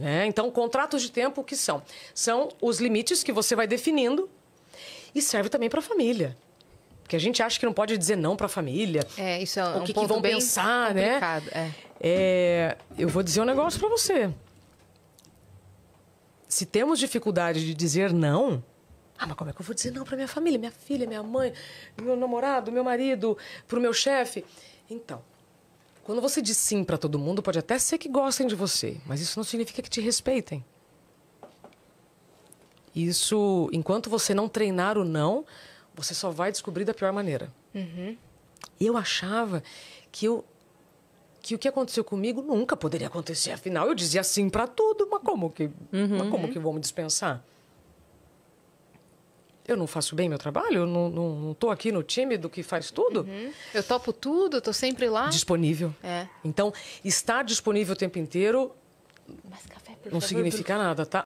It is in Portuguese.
Né? Então, contratos de tempo, o que são? São os limites que você vai definindo e serve também para a família. Porque a gente acha que não pode dizer não para a família. É, isso é um o que, ponto que vão pensar, né? É. é. eu vou dizer um negócio para você. Se temos dificuldade de dizer não, ah, mas como é que eu vou dizer não para minha família, minha filha, minha mãe, meu namorado, meu marido, para o meu chefe? Então, quando você diz sim para todo mundo, pode até ser que gostem de você, mas isso não significa que te respeitem. Isso, enquanto você não treinar o não, você só vai descobrir da pior maneira. Uhum. Eu achava que eu que o que aconteceu comigo nunca poderia acontecer. Afinal, eu dizia sim para tudo, mas como que, uhum, mas como uhum. que vou me dispensar? eu não faço bem meu trabalho? Eu não, não, não tô aqui no time do que faz tudo? Uhum. Eu topo tudo, Tô sempre lá. Disponível. É. Então, estar disponível o tempo inteiro. Mas café, por não favor, significa por... nada, tá?